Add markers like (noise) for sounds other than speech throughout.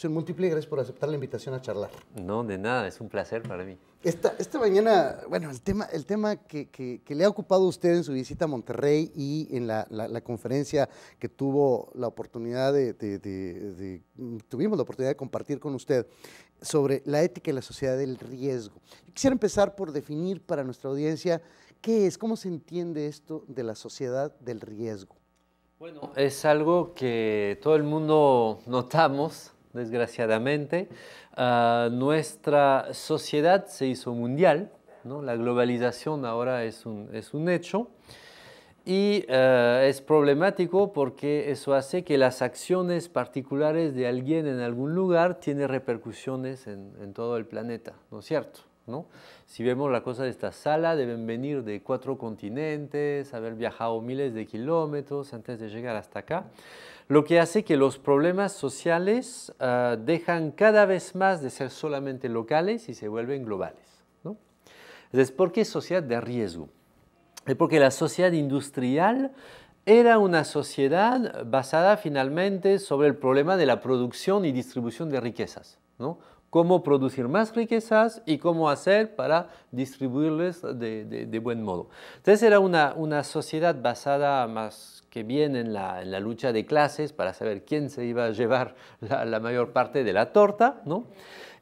opción múltiple gracias por aceptar la invitación a charlar. No, de nada, es un placer para mí. Esta, esta mañana, bueno, el tema, el tema que, que, le ha ocupado a usted en su visita a Monterrey y en la, la, conferencia que tuvo la oportunidad de, tuvimos la oportunidad de compartir con usted sobre la ética y la sociedad del riesgo. Quisiera empezar por definir para nuestra audiencia qué es, cómo se entiende esto de la sociedad del riesgo. Bueno, es algo que todo el mundo notamos desgraciadamente. Ah, nuestra sociedad se hizo mundial, la globalización ahora es un, es un hecho y ah, es problemático porque eso hace que las acciones particulares de alguien en algún lugar tienen repercusiones en, todo el planeta, ¿no es cierto? Si vemos la cosa de esta sala, deben venir de cuatro continentes, haber viajado miles de kilómetros antes de llegar hasta acá lo que hace que los problemas sociales ah, dejan cada vez más de ser solamente locales y se vuelven globales. ¿no? Entonces, ¿por qué sociedad de riesgo? Es porque la sociedad industrial era una sociedad basada finalmente sobre el problema de la producción y distribución de riquezas cómo producir más riquezas y cómo hacer para distribuirles de, buen modo. Entonces era una, una, sociedad basada más que bien en la, lucha de clases para saber quién se iba a llevar la, mayor parte de la torta, ¿no?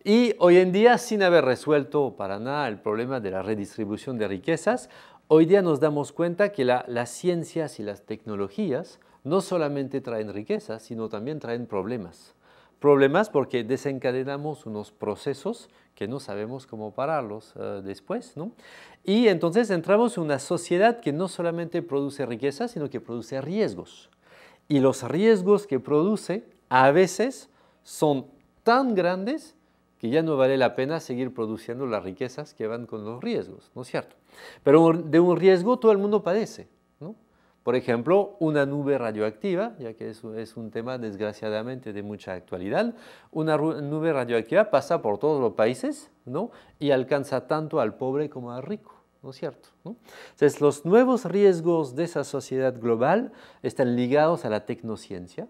Y hoy en día, sin haber resuelto para nada el problema de la redistribución de riquezas, hoy día nos damos cuenta que las ciencias y las tecnologías no solamente traen riquezas, sino también traen problemas. Problemas porque desencadenamos unos procesos que no sabemos cómo pararlos eh, después, ¿no? Y entonces entramos en una sociedad que no solamente produce riqueza, sino que produce riesgos. Y los riesgos que produce a veces son tan grandes que ya no vale la pena seguir produciendo las riquezas que van con los riesgos, ¿no es cierto? Pero de un riesgo todo el mundo padece. Por ejemplo, una nube radioactiva, ya que es, un tema desgraciadamente de mucha actualidad, una nube radioactiva pasa por todos los países ¿no? y alcanza tanto al pobre como al rico. ¿no es cierto? Entonces, los nuevos riesgos de esa sociedad global están ligados a la tecnociencia,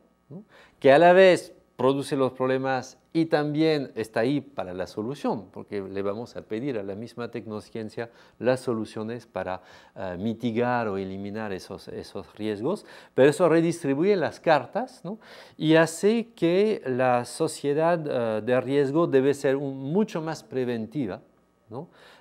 que a la vez produce los problemas y también está ahí para la solución, porque le vamos a pedir a la misma tecnociencia las soluciones para eh, mitigar o eliminar esos, riesgos, pero eso redistribuye las cartas y hace que la sociedad eh, de riesgo debe ser mucho más preventiva.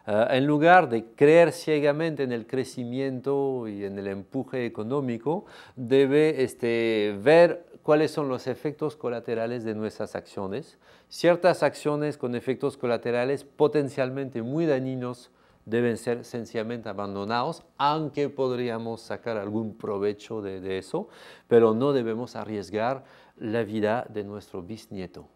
Eh, en lugar de creer ciegamente en el crecimiento y en el empuje económico, debe este, ver cuáles son los efectos colaterales de nuestras acciones. Ciertas acciones con efectos colaterales potencialmente muy dañinos deben ser sencillamente abandonados, aunque podríamos sacar algún provecho de, de eso, pero no debemos arriesgar la vida de nuestro bisnieto.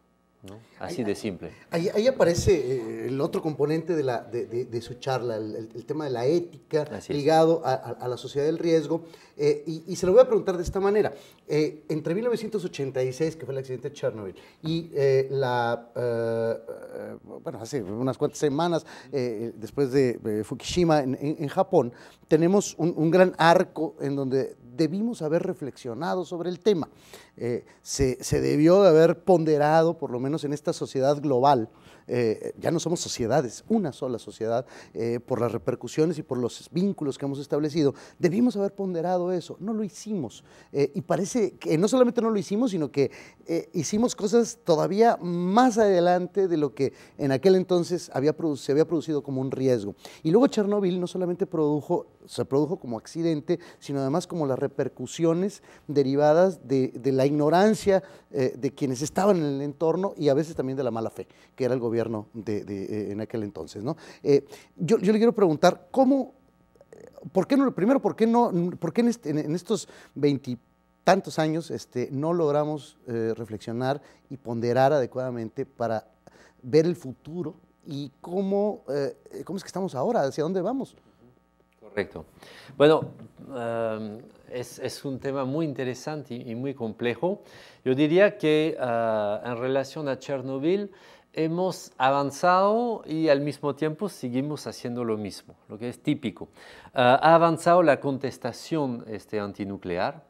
Así de simple. Ahí, aparece eh, el otro componente de, su charla, el, tema de la ética ligado a, la sociedad del riesgo. Eh, y, se lo voy a preguntar de esta manera. Eh, entre 1986, que fue el accidente de Chernobyl, y hace unas cuantas semanas, después de Fukushima en, Japón, tenemos un gran arco en donde debimos haber reflexionado sobre el tema. Eh, se, debió de haber ponderado, por lo menos en esta sociedad global, eh, ya no somos sociedades, una sola sociedad, eh, por las repercusiones y por los vínculos que hemos establecido, debimos haber ponderado eso, no lo hicimos. y parece que no solamente no lo hicimos, sino que hicimos cosas todavía más adelante de lo que en aquel entonces había se había producido como un riesgo. Y luego Chernobyl no solamente produjo se produjo como accidente, sino además como las repercusiones derivadas de, la ignorancia eh, de quienes estaban en el entorno y a veces también de la mala fe, que era el gobierno de, eh, en aquel entonces. ¿no? Eh, yo, le quiero preguntar, ¿cómo, por qué no, primero, por qué, no, por este, en, estos veintitantos años este, no logramos reflexionar y ponderar adecuadamente para ver el futuro y cómo, cómo es que estamos ahora, hacia dónde vamos. Correcto. Bueno, um, es, un tema muy interesante y, muy complejo. Yo diría que uh, en relación a Chernobyl hemos avanzado y al mismo tiempo seguimos haciendo lo mismo, lo que es típico. Uh, ha avanzado la contestación este, antinuclear,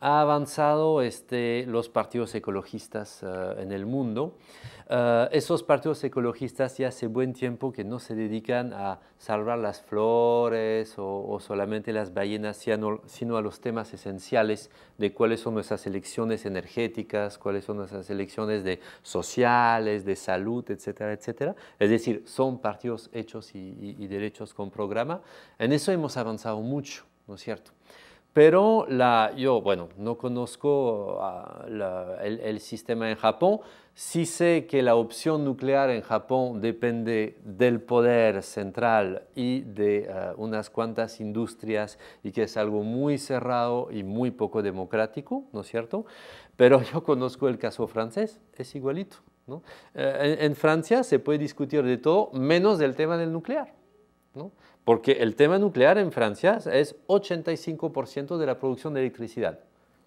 ha avanzado este, los partidos ecologistas eh, en el mundo. Eh, esos partidos ecologistas ya hace buen tiempo que no se dedican a salvar las flores o, solamente las ballenas, sino, a los temas esenciales de cuáles son nuestras elecciones energéticas, cuáles son nuestras elecciones de sociales, de salud, etcétera, etcétera. Es decir, son partidos hechos y derechos con programa. En eso hemos avanzado mucho, ¿no es cierto? Pero la, yo, bueno, no conozco el, sistema en Japón. Sí sé que la opción nuclear en Japón depende del poder central y de eh, unas cuantas industrias y que es algo muy cerrado y muy poco democrático, ¿no es cierto? Pero yo conozco el caso francés, es igualito. ¿no? Eh, en Francia se puede discutir de todo menos del tema del nuclear. ¿no? Porque el tema nuclear en Francia es 85% de la producción de electricidad.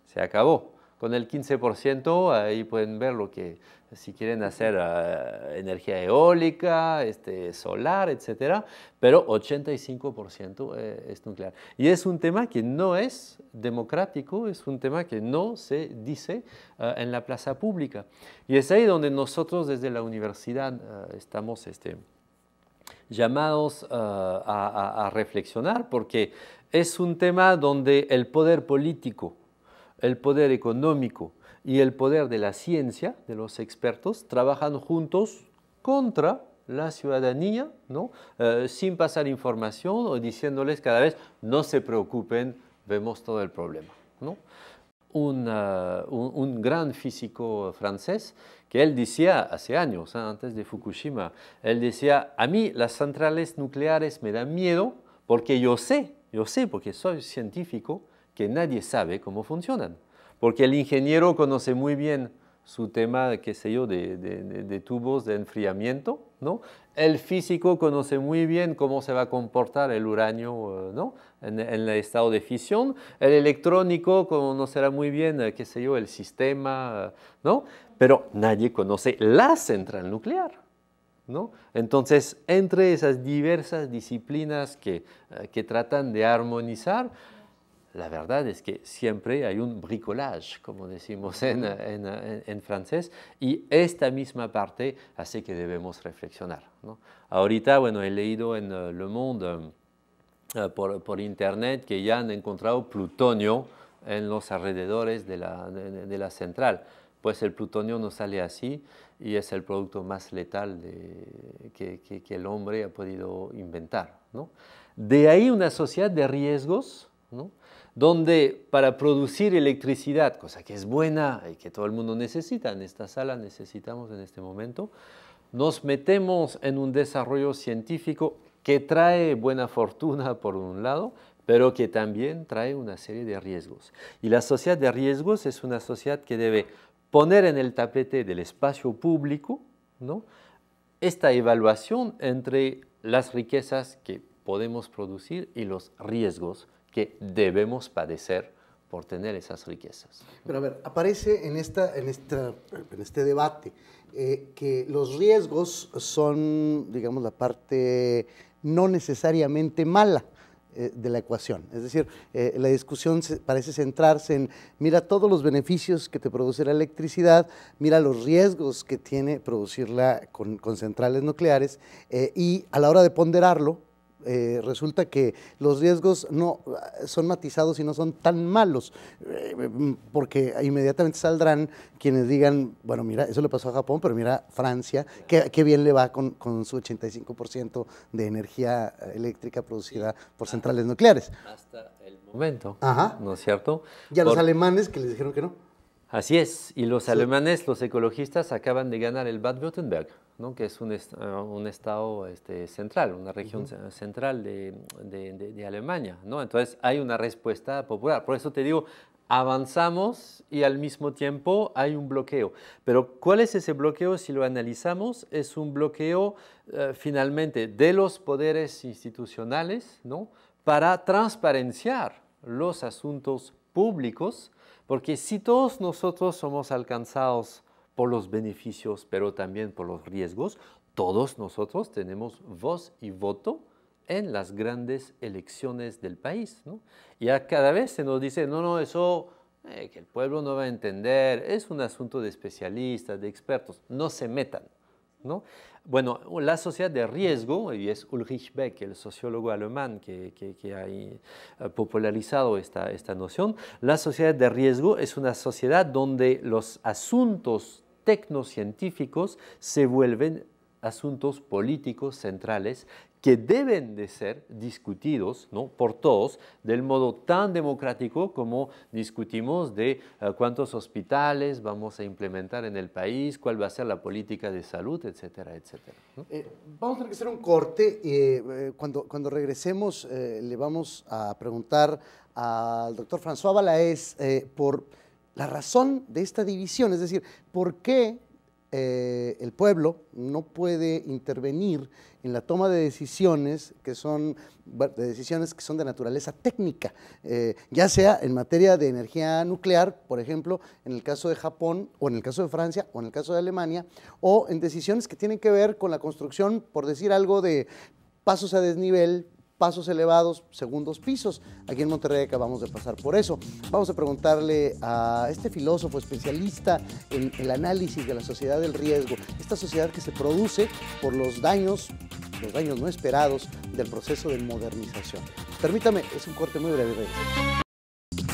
Se acabó. Con el 15% ahí pueden ver lo que, si quieren hacer ah, energía eólica, este, solar, etc. Pero 85% eh, es nuclear. Y es un tema que no es democrático, es un tema que no se dice ah, en la plaza pública. Y es ahí donde nosotros desde la universidad ah, estamos... Este, llamados eh, a, reflexionar, porque es un tema donde el poder político, el poder económico y el poder de la ciencia, de los expertos, trabajan juntos contra la ciudadanía, ¿no? Eh, sin pasar información o diciéndoles cada vez, no se preocupen, vemos todo el problema. ¿no? un, un, gran físico francés que él decía hace años, ¿eh? antes de Fukushima, él decía, a mí las centrales nucleares me dan miedo porque yo sé, yo sé porque soy científico, que nadie sabe cómo funcionan. Porque el ingeniero conoce muy bien su tema, qué sé yo, de, tubos de enfriamiento, ¿no? El físico conoce muy bien cómo se va a comportar el uranio, eh, ¿no? En, en, el estado de fisión. El electrónico conocerá muy bien, eh, qué sé yo, el sistema, eh, ¿no? Pero nadie conoce la central nuclear, ¿no? Entonces, entre esas diversas disciplinas que, que tratan de armonizar, la verdad es que siempre hay un bricolage, como decimos en, francés, y esta misma parte hace que debemos reflexionar. Ahorita, bueno, he leído en eh, Le Monde eh, eh, por, internet que ya han encontrado plutonio en los alrededores de la, central pues el plutonio no sale así y es el producto más letal de, que, que, el hombre ha podido inventar. ¿no? De ahí una sociedad de riesgos ¿no? donde para producir electricidad, cosa que es buena y que todo el mundo necesita, en esta sala necesitamos en este momento, nos metemos en un desarrollo científico que trae buena fortuna (laughs) por un lado, pero que también trae una serie de riesgos. Y la sociedad de riesgos es una sociedad que debe poner en el tapete del espacio público ¿no? esta evaluación entre las riquezas que podemos producir y los riesgos que debemos padecer por tener esas riquezas. Pero a ver, aparece en, esta, en, en este debate eh, que los riesgos son, digamos, la parte no necesariamente mala eh, de la ecuación. Es decir, eh, la discusión parece centrarse en, mira todos los beneficios que te produce la electricidad, mira los riesgos que tiene producirla con centrales nucleares y a la hora de ponderarlo, eh, resulta que los riesgos no son matizados y no son tan malos, eh, porque inmediatamente saldrán quienes digan, bueno, mira, eso le pasó a Japón, pero mira Francia, qué, bien le va con, su 85% de energía eh, eléctrica producida por centrales nucleares. Hasta el momento, ¿no es cierto? Y a los alemanes que les dijeron que no. Así es, y los alemanes, los ecologistas, acaban de ganar el Bad Württemberg que es un, ah, estado este, central, una región central de, Alemania. Entonces hay una respuesta popular. Por eso te digo, avanzamos y al mismo tiempo hay un bloqueo. Pero ¿cuál es ese bloqueo si lo analizamos? Es un bloqueo eh, finalmente de los poderes institucionales ¿no? para transparenciar los asuntos públicos, porque si todos nosotros somos alcanzados por los beneficios, pero también por los riesgos, todos nosotros tenemos voz y voto en las grandes elecciones del país. ¿no? a cada vez se nos dice, no, no, eso eh, que el pueblo no va a entender, es un asunto de especialistas, de expertos, no se metan. ¿no? Bueno, la sociedad de riesgo, y es Ulrich Beck, el sociólogo alemán que, que ha eh, popularizado esta, esta noción, la sociedad de riesgo es una sociedad donde los asuntos tecnocientíficos se vuelven asuntos políticos centrales que deben de ser discutidos ¿no? por todos del modo tan democrático como discutimos de eh, cuántos hospitales vamos a implementar en el país, cuál va a ser la política de salud, etcétera, etcétera. Eh, vamos a tener que hacer un corte. Eh, eh cuando, cuando regresemos le vamos a preguntar al doctor François Balaez por la razón de esta división, es decir, por qué eh, el pueblo no puede intervenir en la toma de decisiones que son de, decisiones que son de naturaleza técnica, eh, ya sea en materia de energía nuclear, por ejemplo, en el caso de Japón, o en el caso de Francia, o en el caso de Alemania, o en decisiones que tienen que ver con la construcción, por decir algo, de pasos a desnivel, pasos elevados, segundos pisos. Aquí en Monterrey acabamos de pasar por eso. Vamos a preguntarle a este filósofo especialista en el análisis de la sociedad del riesgo, esta sociedad que se produce por los daños, los daños no esperados del proceso de modernización. Permítame, es un corte muy breve.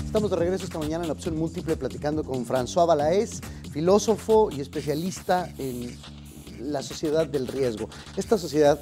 Estamos de regreso esta mañana en la opción múltiple platicando con François Balaez, filósofo y especialista en la sociedad del riesgo. Esta sociedad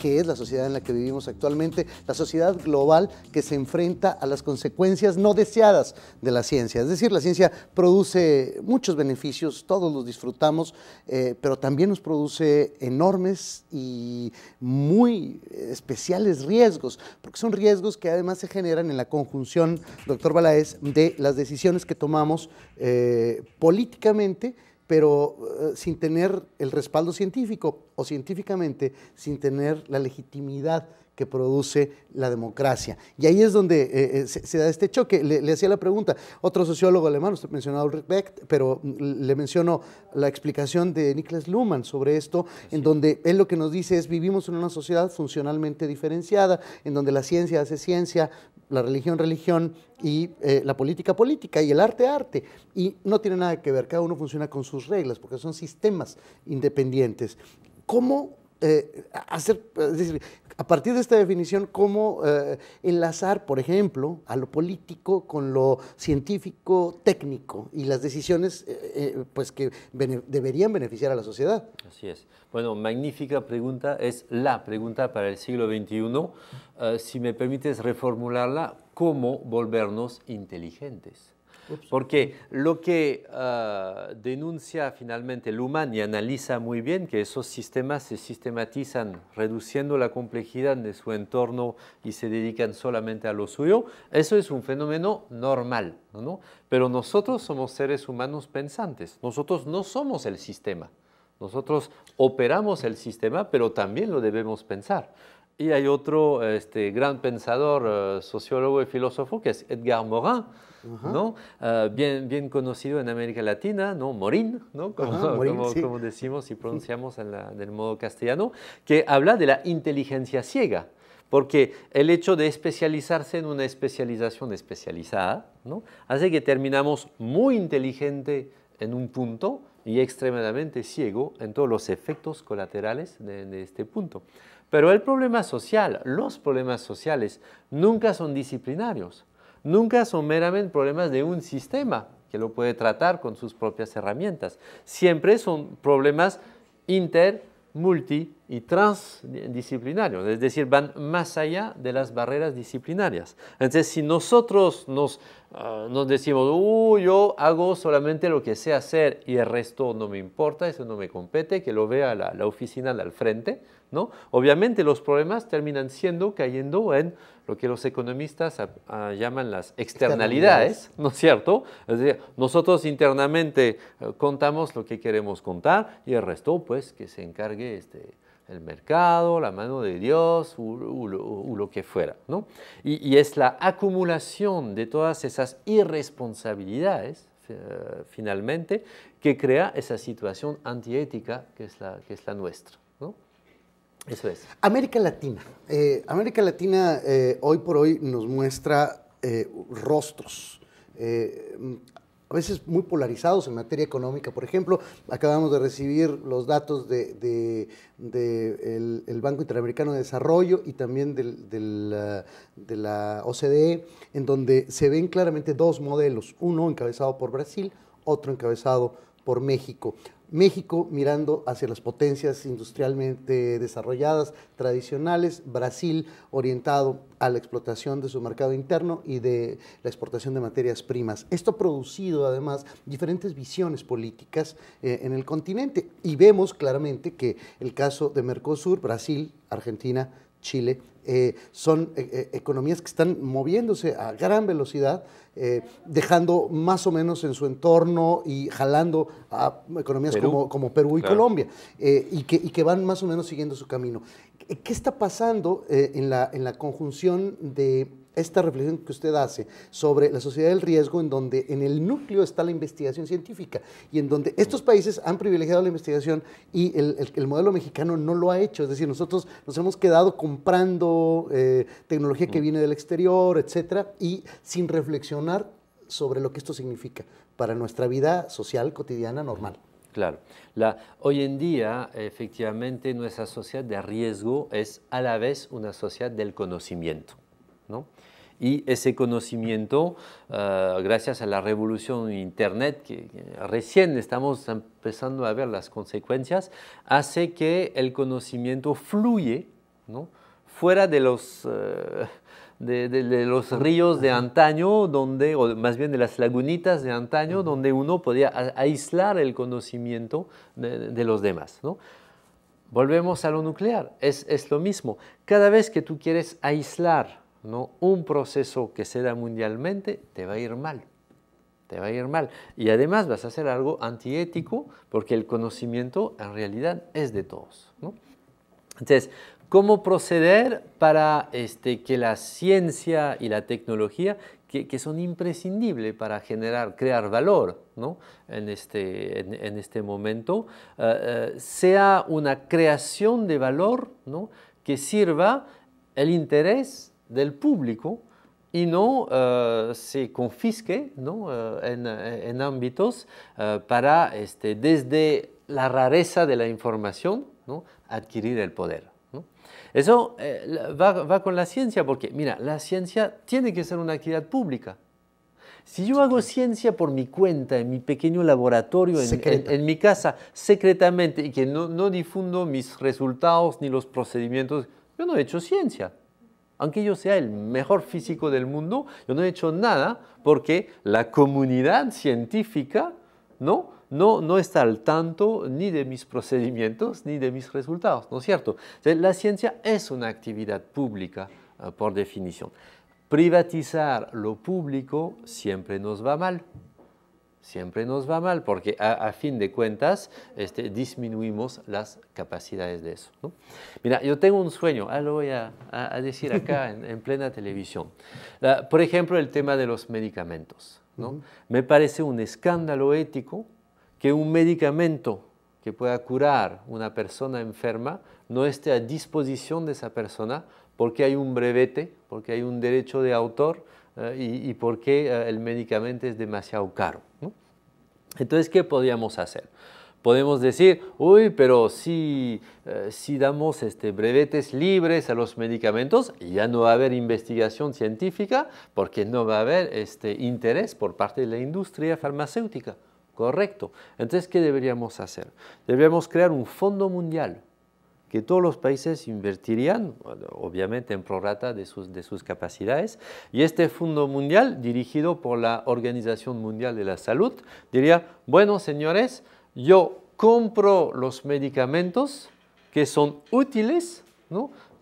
que es la sociedad en la que vivimos actualmente, la sociedad global que se enfrenta a las consecuencias no deseadas de la ciencia. Es decir, la ciencia produce muchos beneficios, todos los disfrutamos, eh, pero también nos produce enormes y muy especiales riesgos, porque son riesgos que además se generan en la conjunción, doctor Balaez, de las decisiones que tomamos eh, políticamente pero eh, sin tener el respaldo científico o científicamente, sin tener la legitimidad que produce la democracia. Y ahí es donde eh, eh, se, da este choque. Le, hacía la pregunta, otro sociólogo alemán, usted mencionó Ulrich Beck, pero mm, le menciono la explicación de Niklas Luhmann sobre esto, en donde él lo que nos dice es vivimos en una sociedad funcionalmente diferenciada, en donde la ciencia hace ciencia, la religión, religión y eh, la política, política y el arte, arte. Y no tiene nada que ver, cada uno funciona con sus reglas, porque son sistemas independientes. ¿Cómo eh, hacer, decir, a partir de esta definición, cómo eh, enlazar, por ejemplo, a lo político con lo científico técnico y las decisiones eh, pues, que deberían beneficiar a la sociedad. Así es. Bueno, magnífica pregunta, es la pregunta para el siglo XXI. si me permites reformularla, ¿cómo volvernos inteligentes? Porque lo que ah, denuncia finalmente Luhmann y analiza muy bien que esos sistemas se sistematizan reduciendo la complejidad de su entorno y se dedican solamente a lo suyo, eso es un fenómeno normal. ¿no? Pero nosotros somos seres humanos pensantes, nosotros no somos el sistema. Nosotros operamos el sistema, pero también lo debemos pensar. Y hay otro este, gran pensador, ah, sociólogo y filósofo que es Edgar Morin, ¿no? Ah, bien, conocido en América Latina, ¿no? Morín, Como, decimos y pronunciamos en, el modo castellano, que habla de la inteligencia ciega. Porque el hecho de especializarse en una especialización especializada hace que terminamos muy inteligente en un punto y extremadamente ciego en todos los efectos colaterales de este punto. Pero el problema social, los problemas sociales, nunca son disciplinarios nunca son meramente problemas de un sistema que lo puede tratar con sus propias herramientas. Siempre son problemas inter, multi y transdisciplinarios, es decir, van más allá de las barreras disciplinarias. Entonces, si nosotros nos, ah, decimos, yo hago solamente lo que sé hacer y el resto no me importa, eso no me compete, que lo vea la, oficina al frente, ¿no? obviamente los problemas terminan siendo cayendo en lo que los economistas llaman las externalidades, ¿no es cierto? Es decir, nosotros internamente eh, contamos lo que queremos contar y el resto, pues, que se encargue este, el mercado, la mano de Dios o, lo que fuera, ¿no? Y, es la acumulación de todas esas irresponsabilidades, eh, finalmente, que crea esa situación antiética que es la, que es la nuestra. Eso es. América Latina. Eh, América Latina eh, hoy por hoy nos muestra eh, rostros. a veces muy polarizados en materia económica. Por ejemplo, acabamos de recibir los datos del Banco Interamericano de Desarrollo y también uh, de la OCDE, en donde se ven claramente dos modelos, uno encabezado por Brasil, otro encabezado por México. México mirando hacia las potencias industrialmente desarrolladas, tradicionales, Brasil orientado a la explotación de su mercado interno y de la exportación de materias primas. Esto ha producido además diferentes visiones políticas eh, en el continente y vemos claramente que el caso de Mercosur, Brasil, Argentina, Chile, eh, son eh, eh, economías que están moviéndose a gran velocidad, dejando más o menos en su entorno y jalando a economías Como, Perú y Colombia, y que, que, van más o menos siguiendo su camino. ¿Qué está pasando en la, en la conjunción de esta reflexión que usted hace sobre la sociedad del riesgo, en donde en el núcleo está la investigación científica y en donde estos países han privilegiado la investigación y el, modelo mexicano no lo ha hecho. Es decir, nosotros nos hemos quedado comprando eh, tecnología que mm. viene del exterior, etcétera, y sin reflexionar sobre lo que esto significa para nuestra vida social cotidiana normal. Claro. hoy en día, efectivamente, nuestra sociedad de riesgo es a la vez una sociedad del conocimiento. Y ese conocimiento, eh, gracias a la revolución Internet, que, recién estamos empezando a ver las consecuencias, hace que el conocimiento fluye fuera de los, eh, de, los, ríos de antaño, donde, o más bien de las lagunitas de antaño, donde uno podía aislar el conocimiento de, los demás. Volvemos a lo nuclear, es, es lo mismo. Cada vez que tú quieres aislar ¿no? un proceso que se da mundialmente, te va a ir mal. Te va a ir mal. Y además vas a hacer algo antiético porque el conocimiento en realidad es de todos. Entonces, ¿cómo proceder para este, que la ciencia y la tecnología, que, son imprescindibles para generar, crear valor este, en, este, momento, eh, eh, sea una creación de valor que sirva el interés del público y no eh, se confisque ¿no? Eh, en, ámbitos eh, para, este, desde la rareza de la información, ¿no? adquirir el poder. Eso va, con la ciencia, porque mira, la ciencia tiene que ser una actividad pública. Si yo hago ciencia por mi cuenta, en mi pequeño laboratorio, en, mi casa, secretamente, y que no, no difundo mis resultados ni los procedimientos, yo no he hecho ciencia aunque yo sea el mejor físico del mundo, yo no he hecho nada porque la comunidad científica no, no, está al tanto ni de mis procedimientos ni de mis resultados, ¿no es cierto? la ciencia es una actividad pública eh, por definición. Privatizar lo público siempre nos va mal siempre nos va mal, porque a, fin de cuentas este, disminuimos las capacidades de eso. Mira, yo tengo un sueño, ah, lo voy a, decir acá (laughs) en, plena televisión. por ejemplo, el tema de los medicamentos. Me parece un escándalo ético que un medicamento que pueda curar una persona enferma no esté a disposición de esa persona porque hay un brevete, porque hay un derecho de autor eh, y, porque eh, el medicamento es demasiado caro. Entonces, ¿qué podríamos hacer? Podemos decir, uy, pero si, eh, damos este, brevetes libres a los medicamentos, ya no va a haber investigación científica porque no va a haber este, interés por parte de la industria farmacéutica. Correcto. Entonces, ¿qué deberíamos hacer? Deberíamos crear un fondo mundial que todos los países invertirían, obviamente en prorata de sus, de sus capacidades, y este Fondo Mundial, dirigido por la Organización Mundial de la Salud, diría, bueno señores, yo compro los medicamentos que son útiles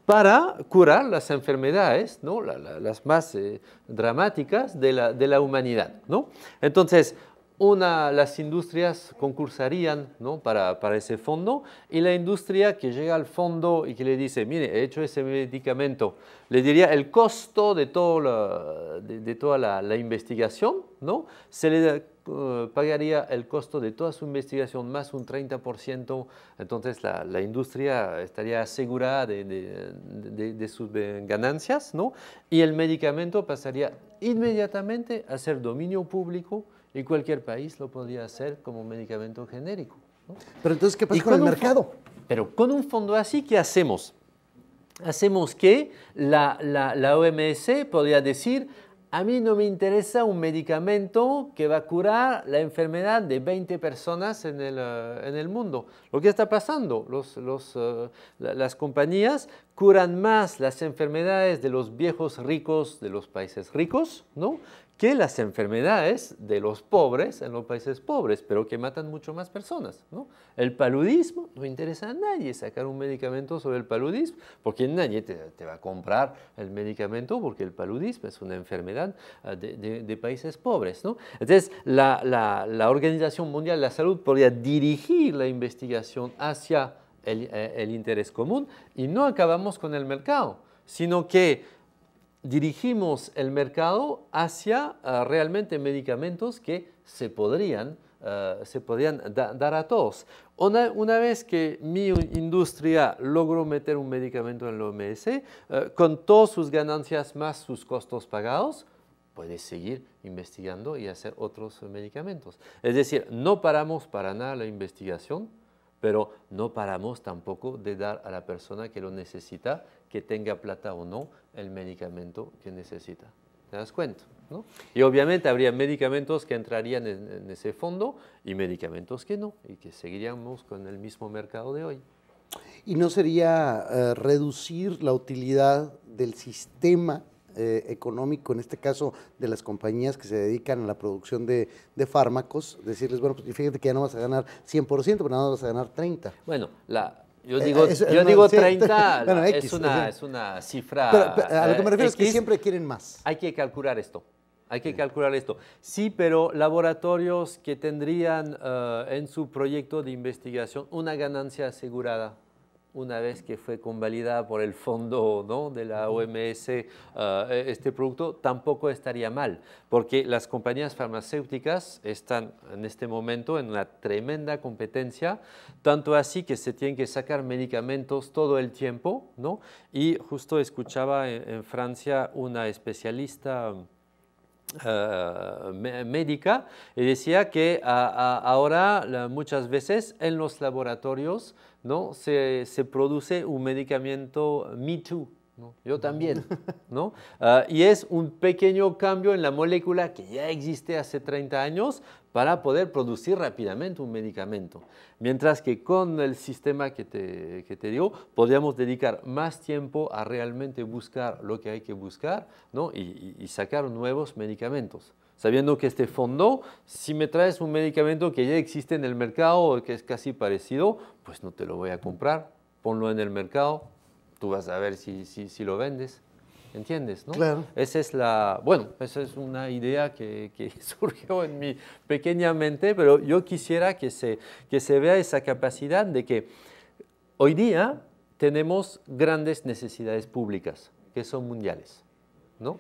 para curar las enfermedades, ¿no? las más eh, dramáticas de la, humanidad. ¿no? Entonces, una, las industrias concursarían ¿no? para, para, ese fondo y la industria que llega al fondo y que le dice, mire, he hecho ese medicamento, le diría el costo de, de, toda la, investigación, ¿no? se le eh, pagaría el costo de toda su investigación más un 30%, entonces la, industria estaría asegurada de, de, de, sus eh, ganancias ¿no? y el medicamento pasaría inmediatamente a ser dominio público y cualquier país lo podría hacer como medicamento genérico. Pero entonces, ¿qué pasa con, el mercado? Pero con un fondo así, ¿qué hacemos? Hacemos que la, la, OMS podría decir, a mí no me interesa un medicamento que va a curar la enfermedad de 20 personas eh, en el, mundo. Lo que está pasando, los, eh, las compañías curan más las enfermedades de los viejos ricos de los países ricos, ¿no? que las enfermedades de los pobres en los países pobres, pero que matan mucho más personas. ¿no? El paludismo no interesa a nadie sacar un medicamento sobre el paludismo, porque nadie te, va a comprar el medicamento, porque el paludismo es una enfermedad ah, de, países pobres. ¿no? Entonces, la, Organización Mundial de la Salud podría dirigir la investigación hacia el, eh, interés común y no acabamos con el mercado, sino que dirigimos el mercado hacia eh, realmente medicamentos que se podrían, eh, se podrían dar a todos. Una, una, vez que mi industria logró meter un medicamento en el OMS, eh, con todas sus ganancias más sus costos pagados, puede seguir investigando y hacer otros medicamentos. Es decir, no paramos para nada la investigación, pero no paramos tampoco de dar a la persona que lo necesita que tenga plata o no el medicamento que necesita. ¿Te das cuenta? ¿No? Y obviamente habría medicamentos que entrarían en, ese fondo y medicamentos que no, y que seguiríamos con el mismo mercado de hoy. ¿Y no sería eh, reducir la utilidad del sistema eh, económico, en este caso de las compañías que se dedican a la producción de, de fármacos, decirles, bueno, pues, fíjate que ya no vas a ganar 100%, pero nada más vas a ganar 30%? Bueno, la, yo eh, digo, yo digo 30, (laughs) (laughs) es, una, cifra. a lo que me refiero es que siempre quieren más. Hay que calcular esto. Hay que calcular esto. Sí, pero laboratorios que tendrían eh, en su proyecto de investigación una ganancia asegurada una vez que fue convalidada por el fondo ¿no? de la OMS ah, e, este producto, tampoco estaría mal, porque las compañías farmacéuticas están en este momento en una tremenda competencia, tanto así que se tienen que sacar medicamentos todo el tiempo, ¿no? y justo escuchaba en, en Francia una especialista eh, médica y decía que ahora muchas veces en los laboratorios ¿no? se, se produce un medicamento Me Too, yo también, ¿no? (laughs) Ah, y es un pequeño cambio en la molécula que ya existe hace 30 años para poder producir rápidamente un medicamento. Mientras que con el sistema que te, que te digo, podríamos dedicar más tiempo a realmente buscar lo que hay que buscar ¿no? y, y sacar nuevos medicamentos sabiendo que este fondo, si me traes un medicamento que ya existe en el mercado o que es casi parecido, pues no te lo voy a comprar, ponlo en el mercado, tú vas a ver si, si, lo vendes. ¿Entiendes? No? Claro. Esa es la, bueno, esa es una idea que, que, (laughs) surgió en mi pequeña mente, pero yo quisiera que se, que se vea esa capacidad de que hoy día tenemos grandes necesidades públicas que son mundiales. ¿no?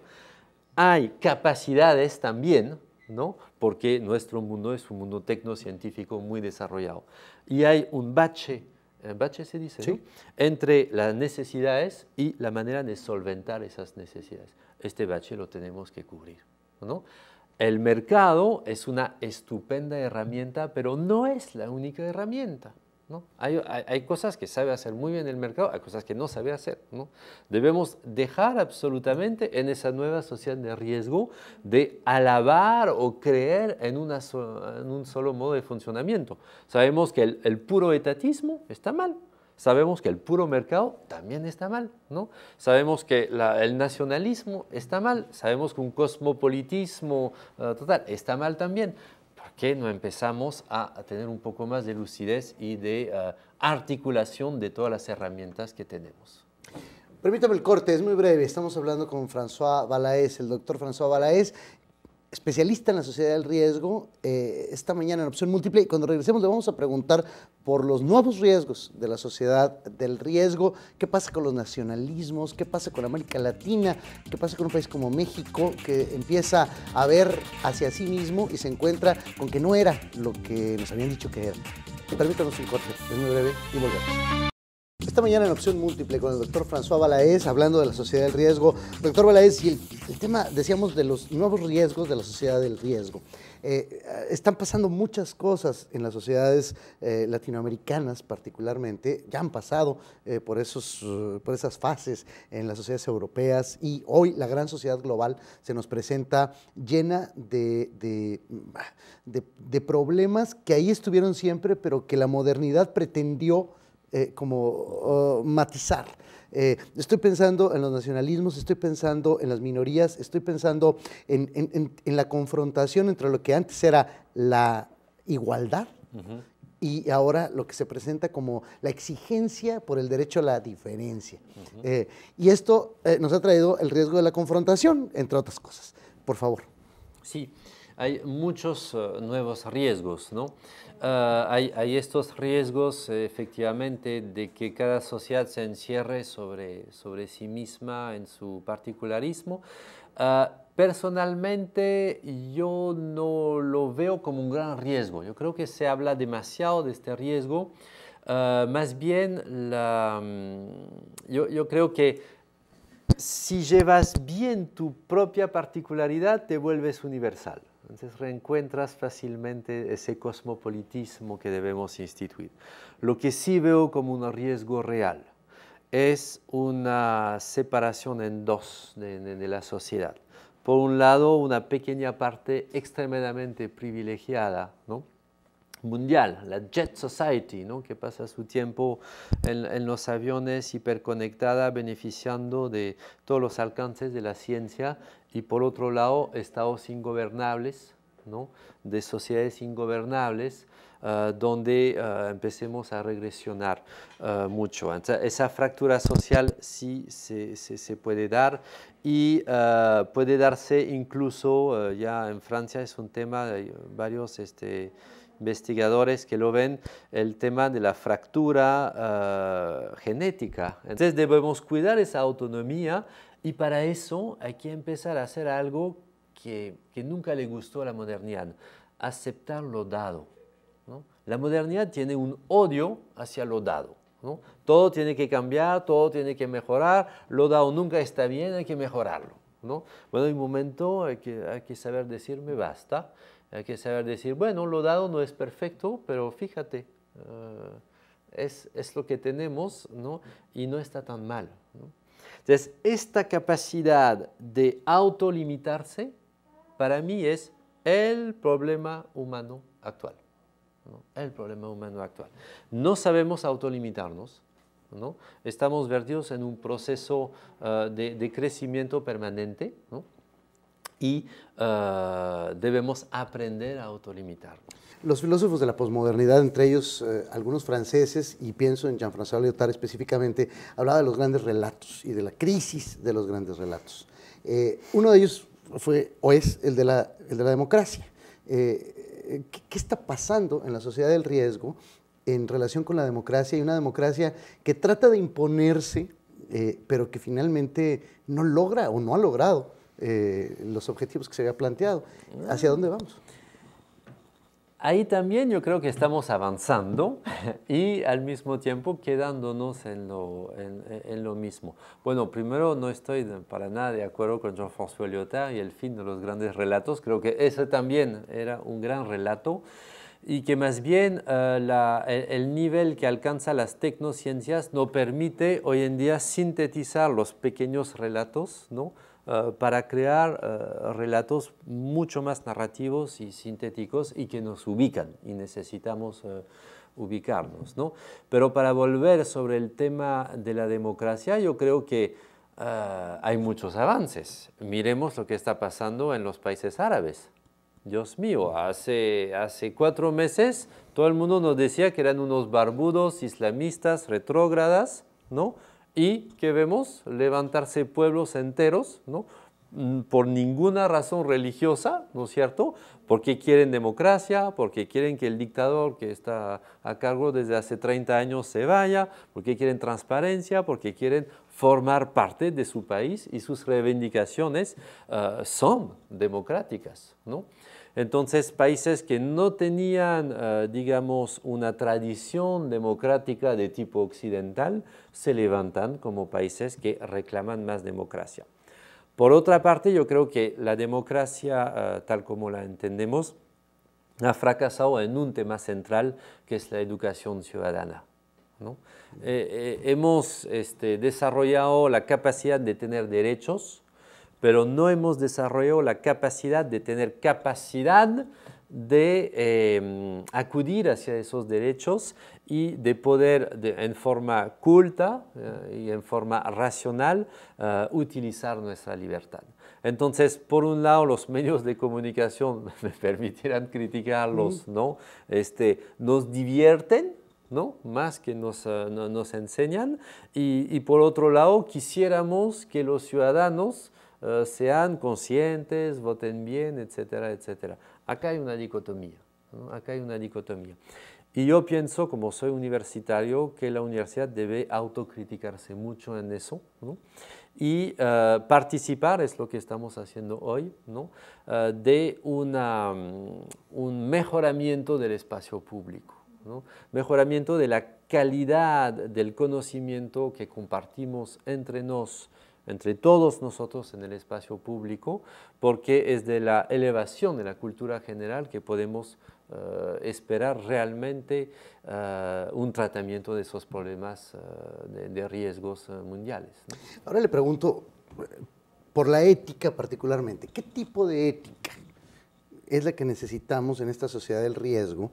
Hay capacidades también, ¿no? porque nuestro mundo es un mundo tecnocientífico muy desarrollado. Y hay un bache eh, bache se dice, entre las necesidades y la manera de solventar esas necesidades. Este bache lo tenemos que cubrir. ¿no? El mercado es una estupenda herramienta, pero no es la única herramienta. Hay, cosas que sabe hacer muy bien el mercado, hay cosas que no sabe hacer. Debemos dejar absolutamente en esa nueva sociedad de riesgo de alabar o creer en, un solo modo de funcionamiento. Sabemos que el, puro etatismo está mal, sabemos que el puro mercado también está mal, ¿no? Sabemos que el nacionalismo está mal, sabemos que un cosmopolitismo eh, total está mal también que no empezamos a tener un poco más de lucidez y de eh, articulación de todas las herramientas que tenemos. Permítame el corte, es muy breve. Estamos hablando con François Balaez, el doctor François Balaez, especialista en la sociedad del riesgo, eh, esta mañana en opción múltiple. Y cuando regresemos le vamos a preguntar por los nuevos riesgos de la sociedad del riesgo, qué pasa con los nacionalismos, qué pasa con América Latina, qué pasa con un país como México, que empieza a ver hacia sí mismo y se encuentra con que no era lo que nos habían dicho que era. Permítanos un corte, es muy breve y volvemos esta mañana en Opción Múltiple con el doctor François Balaez, hablando de la sociedad del riesgo. Doctor Balaez, y el, tema, decíamos, de los nuevos riesgos de la sociedad del riesgo. Eh, están pasando muchas cosas en las sociedades eh, latinoamericanas particularmente, ya han pasado eh, por, esos, por esas fases en las sociedades europeas y hoy la gran sociedad global se nos presenta llena de, de, de problemas que ahí estuvieron siempre, pero que la modernidad pretendió eh, como oh, matizar. Eh, estoy pensando en los nacionalismos, estoy pensando en las minorías, estoy pensando en, la confrontación entre lo que antes era la igualdad y ahora lo que se presenta como la exigencia por el derecho a la diferencia. Eh, y esto nos ha traído el riesgo de la confrontación, entre otras cosas. Por favor. Sí hay muchos eh, nuevos riesgos, ¿no? Eh, hay, estos riesgos efectivamente de que cada sociedad se encierre sobre, sobre sí misma en su particularismo. Eh, personalmente yo no lo veo como un gran riesgo. Yo creo que se habla demasiado de este riesgo. más bien, mm, yo creo que si llevas bien tu propia particularidad, te vuelves universal. Entonces reencuentras fácilmente ese cosmopolitismo que debemos instituir. Lo que sí veo como un riesgo real es una separación en dos de, la sociedad. Por un lado, una pequeña parte extremadamente privilegiada, ¿no? mundial, la Jet Society, ¿no? que pasa su tiempo en, en, los aviones hiperconectada, beneficiando de todos los alcances de la ciencia y por otro lado estados ingobernables, ¿no? de sociedades ingobernables, ah, donde ah, empecemos a regresionar ah, mucho. esa fractura social sí se, puede dar y puede darse incluso, ya en Francia es un tema, hay varios este, investigadores que lo ven, el tema de la fractura genética. Entonces debemos cuidar esa autonomía y para eso hay que empezar a hacer algo que, nunca le gustó a la modernidad, aceptar lo dado. La modernidad tiene un odio hacia lo dado. Todo tiene que cambiar, todo tiene que mejorar, lo dado nunca está bien, hay que mejorarlo. Bueno, hay un momento, hay que, hay que saber decirme basta, hay que saber decir, bueno, lo dado no es perfecto, pero fíjate, eh, es, lo que tenemos y no está tan mal. Entonces, esta capacidad de autolimitarse, para mí es el problema humano actual. ¿no? El problema humano actual. No sabemos autolimitarnos. ¿no? Estamos vertidos en un proceso eh, de, de, crecimiento permanente. ¿no? y eh, debemos aprender a autolimitarnos. Los filósofos de la posmodernidad, entre ellos eh, algunos franceses, y pienso en Jean-François Lyotard específicamente, hablaba de los grandes relatos y de la crisis de los grandes relatos. Eh, uno de ellos fue o es el de la, democracia. ¿qué, ¿Qué está pasando en la sociedad del riesgo en relación con la democracia y una democracia que trata de imponerse, pero que finalmente no logra o no ha logrado eh, los objetivos que se había planteado. ¿Hacia dónde vamos? Ahí también yo creo que estamos avanzando (laughs) y al mismo tiempo quedándonos en lo, mismo. Bueno, primero no estoy para nada de acuerdo con Jean-François Lyotard y el fin de los grandes relatos. Creo que ese también era un gran relato y que más bien eh, el, nivel que alcanza las tecnociencias no permite hoy en día sintetizar los pequeños relatos, ¿no? Eh, para crear eh, relatos mucho más narrativos y sintéticos y que nos ubican y necesitamos eh, ubicarnos. ¿no? Pero para volver sobre el tema de la democracia, yo creo que hay muchos avances. Miremos lo que está pasando en los países árabes. Dios mío, hace, hace cuatro meses todo el mundo nos decía que eran unos barbudos, islamistas, retrógradas, ¿no? y que vemos levantarse pueblos enteros, ¿no? Mm, por ninguna razón religiosa, ¿no es cierto? Porque quieren democracia, porque quieren que el dictador que está a cargo desde hace 30 años se vaya, porque quieren transparencia, porque quieren formar parte de su país y sus reivindicaciones eh, son democráticas, ¿no? Entonces, países que no tenían, eh, digamos, una tradición democrática de tipo occidental, se levantan como países que reclaman más democracia. Por otra parte, yo creo que la democracia, eh, tal como la entendemos, ha fracasado en un tema central, que es la educación ciudadana. Eh, hemos este, desarrollado la capacidad de tener derechos, pero no hemos desarrollado la capacidad de tener capacidad de em, acudir hacia esos derechos y de poder en forma culta eh, y en forma racional eh, utilizar nuestra libertad. Entonces, por un lado, los medios de comunicación (laughs) me permitirán criticarlos, ¿no? Este, nos divierten, Más que nos, eh, enseñan. y, por otro lado, quisiéramos que los ciudadanos eh, sean conscientes, voten bien, etcétera, etcétera. Acá hay una dicotomía, acá hay una dicotomía. Y yo pienso, como soy universitario, que la universidad debe autocriticarse mucho en eso y eh, participar, es lo que estamos haciendo hoy, eh, de mm, un mejoramiento del espacio público, mejoramiento de la calidad del conocimiento que compartimos entre nosotros entre todos nosotros en el espacio público, porque es de la elevación de la cultura general que podemos eh, esperar realmente eh, un tratamiento de esos problemas eh, de, riesgos mundiales. Ahora le pregunto, por la ética particularmente, ¿qué tipo de ética es la que necesitamos en esta sociedad del riesgo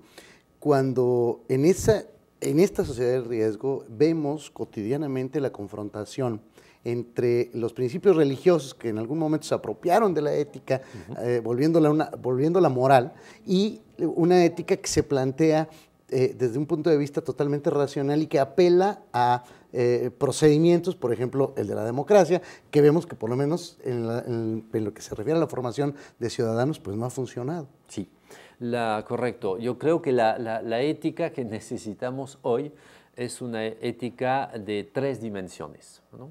cuando en, esa, en esta sociedad del riesgo vemos cotidianamente la confrontación entre los principios religiosos que en algún momento se apropiaron de la ética, eh, volviéndola, moral, y una ética que se plantea eh, desde un punto de vista totalmente racional y que apela a eh, procedimientos, por ejemplo, el de la democracia, que vemos que por lo menos en, lo que se refiere a la formación de ciudadanos, pues no ha funcionado. Sí, correcto. Yo creo que la, la ética que (laughs) necesitamos hoy es una ética de tres dimensiones. ¿no?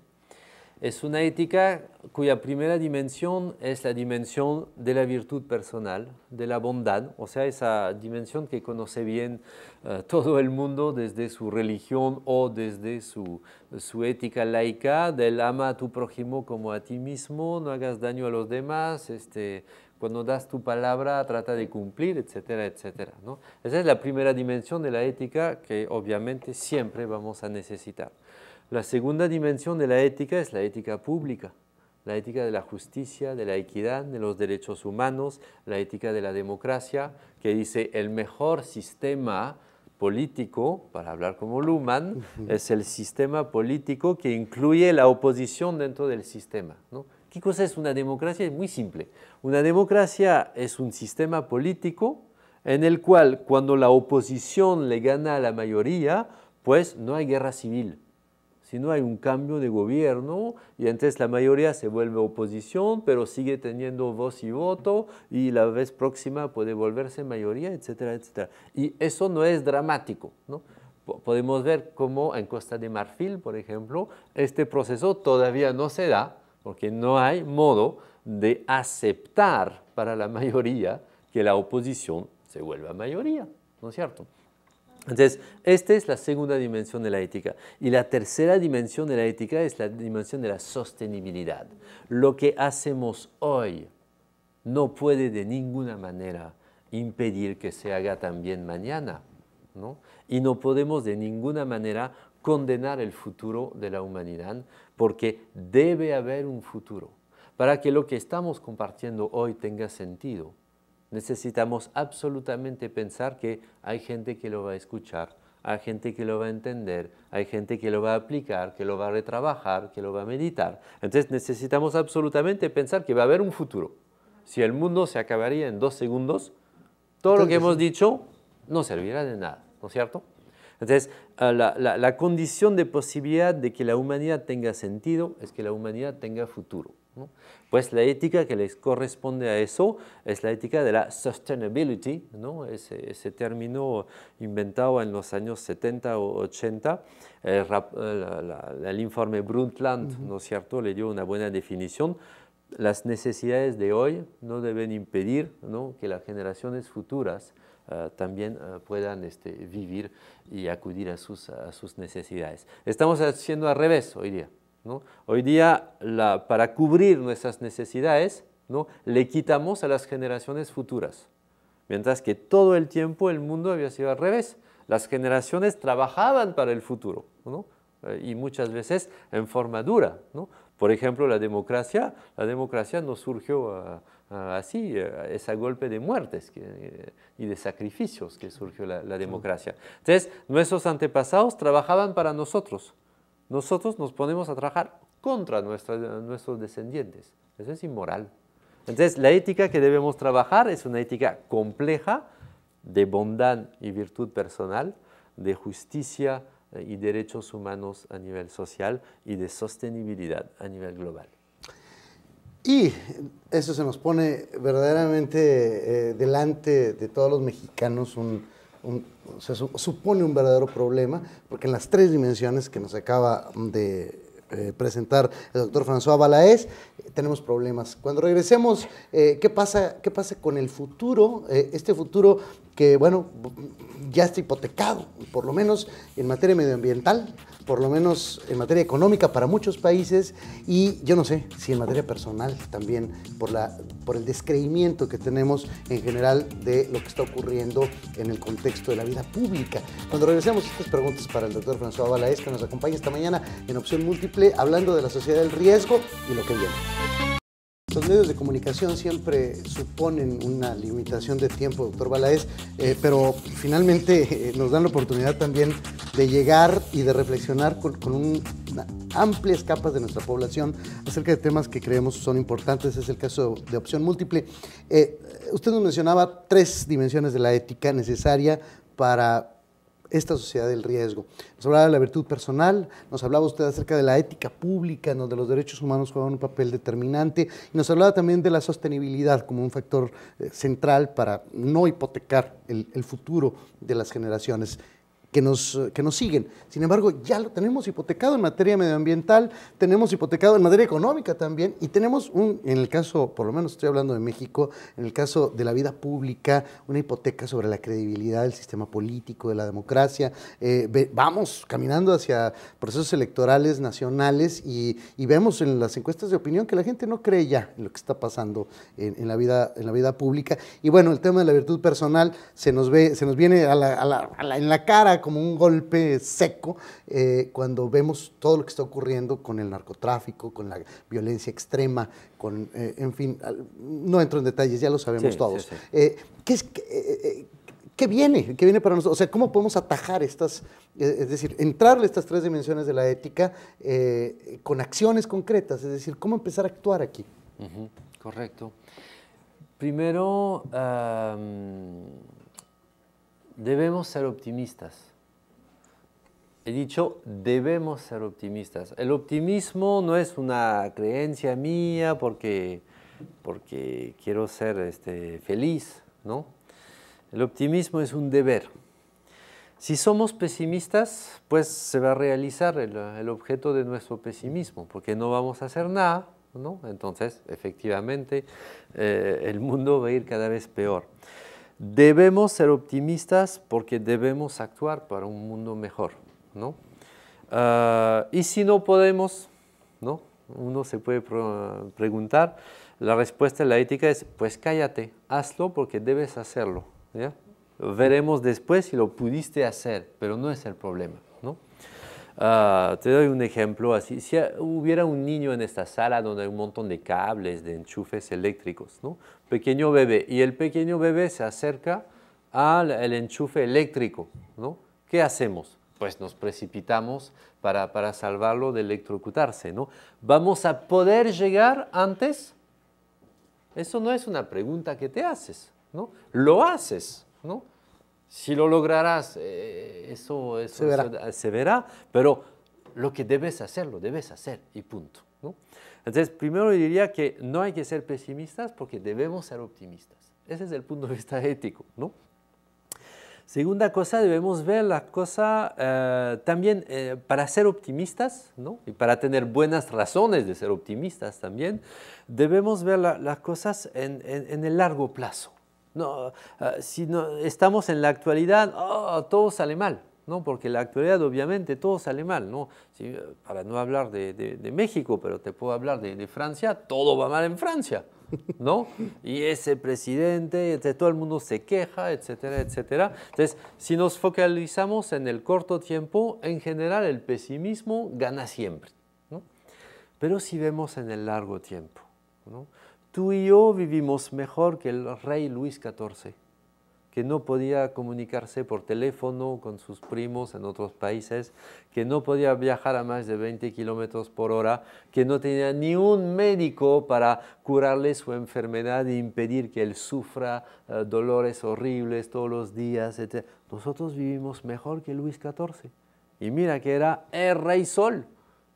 es una ética cuya primera dimensión es la dimensión de la virtud personal, de la bondad, o sea, esa dimensión que conoce bien eh, todo el mundo desde su religión o desde su, ética laica, del ama a tu prójimo como a ti mismo, no hagas daño a los demás, este, cuando das tu palabra trata de cumplir, etcétera, etcétera. Esa es la primera dimensión de la ética que obviamente siempre vamos a necesitar. La segunda dimensión de la ética es la ética pública, la ética de la justicia, de la equidad, de los derechos humanos, la ética de la democracia, que dice el mejor sistema político, para hablar como Luhmann, (laughs) es el sistema político que incluye la oposición dentro del sistema. ¿Qué cosa es una democracia? Es muy simple. Una democracia es un sistema político en el cual cuando la oposición le gana a la mayoría, pues no hay guerra civil si no hay un cambio de gobierno y entonces la mayoría se vuelve oposición, pero sigue teniendo voz y voto y la vez próxima puede volverse mayoría, etcétera, etcétera. Y eso no es dramático, ¿no? Podemos ver cómo en Costa de Marfil, por ejemplo, este proceso todavía no se da porque no hay modo de aceptar para la mayoría que la oposición se vuelva mayoría, ¿no es cierto? Entonces, esta es la segunda dimensión de la ética. Y la tercera dimensión de la ética es la dimensión de la sostenibilidad. Lo que hacemos hoy no puede de ninguna manera impedir que se haga también mañana. Y no podemos de ninguna manera condenar el futuro de la humanidad porque debe haber un futuro para que lo que estamos compartiendo hoy tenga sentido necesitamos absolutamente pensar que hay gente que lo va a escuchar, hay gente que lo va a entender, hay gente que lo va a aplicar, que lo va a retrabajar, que lo va a meditar. Entonces necesitamos absolutamente pensar que va a haber un futuro. Si el mundo se acabaría en dos segundos, todo lo que hemos dicho no servirá de nada, ¿no es cierto? Entonces, ah, la condición de posibilidad de que la humanidad tenga sentido es que la humanidad tenga futuro. Pues la ética que les corresponde a eso es la ética de la sustainability, ¿no? ese, término inventado en los años 70 o 80. Eh, eh, el, informe Brundtland, ¿no cierto?, le dio una buena definición. Las necesidades de hoy no deben impedir que las generaciones futuras eh, también puedan este, vivir y acudir a sus necesidades. Estamos haciendo al revés hoy día. Hoy día, para cubrir nuestras necesidades, ¿no? le quitamos a las generaciones futuras, mientras que todo el tiempo el mundo había sido al revés. Las generaciones trabajaban para el futuro, eh, y muchas veces en forma dura. Por ejemplo, la democracia, la democracia no surgió ah, ah, así, eh, ese golpe de muertes eh, y de sacrificios que surgió la, la democracia. Entonces, nuestros antepasados trabajaban para nosotros, nosotros nos ponemos a trabajar contra nuestros descendientes. Eso es inmoral. Entonces, la ética que debemos trabajar es una ética compleja de bondad y virtud personal, de justicia eh, y derechos humanos a nivel social y de sostenibilidad a nivel global. Y eso se nos pone verdaderamente eh, delante de todos los mexicanos un, se supone un verdadero problema, porque en las tres dimensiones que nos acaba de eh, presentar el doctor François Balaez, eh, tenemos problemas. Cuando regresemos, eh, ¿qué, pasa, ¿qué pasa con el futuro? este futuro que, bueno, ya está hipotecado, por lo menos en materia medioambiental, por lo menos en materia económica para muchos países y yo no sé si en materia personal también por, la, por el descreimiento que tenemos en general de lo que está ocurriendo en el contexto de la vida pública. Cuando regresemos estas preguntas para el doctor François Balaez que nos acompaña esta mañana en Opción Múltiple hablando de la sociedad del riesgo y lo que viene. Los medios de comunicación siempre suponen una limitación de tiempo, doctor Balaez, eh, pero finalmente eh, nos dan la oportunidad también de llegar y de reflexionar con, amplias capas de nuestra población acerca de temas que creemos son importantes. Es el caso de opción múltiple. Eh, usted nos mencionaba tres dimensiones de la ética necesaria para esta sociedad del riesgo. Nos hablaba de la virtud personal, nos hablaba usted acerca de la ética pública, en donde los derechos humanos juegan un papel determinante, y nos hablaba también de la sostenibilidad como un factor eh, central para no hipotecar el futuro de las generaciones que nos, que nos siguen. Sin embargo, ya lo tenemos hipotecado en materia medioambiental, tenemos hipotecado en materia económica también y tenemos un, en el caso, por lo menos estoy hablando de México, en el caso de la vida pública, una hipoteca sobre la credibilidad del sistema político, de la democracia. Eh, vamos caminando hacia procesos electorales nacionales y, vemos en las encuestas de opinión que la gente no cree ya en lo que está pasando en, la, vida, en la vida pública. Y bueno, el tema de la virtud personal se nos, ve, se nos viene en la cara como un golpe seco eh, cuando vemos todo lo que está ocurriendo con el narcotráfico, con la violencia extrema, con, eh, en fin, no entro en detalles, ya lo sabemos todos. Eh, ¿qué, es, qué, viene? ¿Qué viene para nosotros? O sea, ¿cómo podemos atajar estas, es decir, entrarle estas tres dimensiones de la ética con acciones concretas? Es decir, ¿cómo empezar a actuar aquí? Correcto. Primero, debemos ser optimistas he dicho, debemos ser optimistas. El optimismo no es una creencia mía porque, quiero ser este, feliz, ¿no? El optimismo es un deber. Si somos pesimistas, pues se va a realizar el, objeto de nuestro pesimismo, porque no vamos a hacer nada, ¿no? Entonces, efectivamente, eh, el mundo va a ir cada vez peor. Debemos ser optimistas porque debemos actuar para un mundo mejor. ¿no? Ah, y si no podemos, ¿no? Uno se puede preguntar, la respuesta de la ética es, pues cállate, hazlo porque debes hacerlo, Veremos después si lo pudiste hacer, pero no es el problema, ¿no? Ah, te doy un ejemplo así. Si hubiera un niño en esta sala donde hay un montón de cables, de enchufes eléctricos, Pequeño bebé. Y el pequeño bebé se acerca al enchufe eléctrico, ¿Qué hacemos? pues nos precipitamos para, para salvarlo de electrocutarse, ¿no? ¿Vamos a poder llegar antes? Eso no es una pregunta que te haces, ¿no? Lo haces, ¿no? Si lo lograrás, eh, eso, se, verá. pero lo que debes hacer, lo debes hacer y punto. Entonces, primero diría que no hay que ser pesimistas porque debemos ser optimistas. Ese es el punto de vista ético, ¿no? Segunda cosa, debemos ver la cosa eh, también eh, para ser optimistas, ¿no? y para tener buenas razones de ser optimistas también, debemos ver las cosas en, el largo plazo. No, ah, si no, estamos en la actualidad, oh, todo sale mal, ¿no? porque en la actualidad obviamente todo sale mal. ¿no? para no hablar de, México, pero te puedo hablar de Francia, todo va mal en Francia. ¿no? Y ese presidente, todo el mundo se queja, etcétera, etcétera. Entonces, si nos focalizamos en el corto tiempo, en general el pesimismo gana siempre, Pero si vemos en el largo tiempo, Tú y yo vivimos mejor que el rey Luis XIV que no podía comunicarse por teléfono con sus primos en otros países, que no podía viajar a más de 20 kilómetros por hora, que no tenía ni un médico para curarle su enfermedad e impedir que él sufra eh, dolores horribles todos los días, etc. Nosotros vivimos mejor que Luis XIV. Y mira que era el rey sol.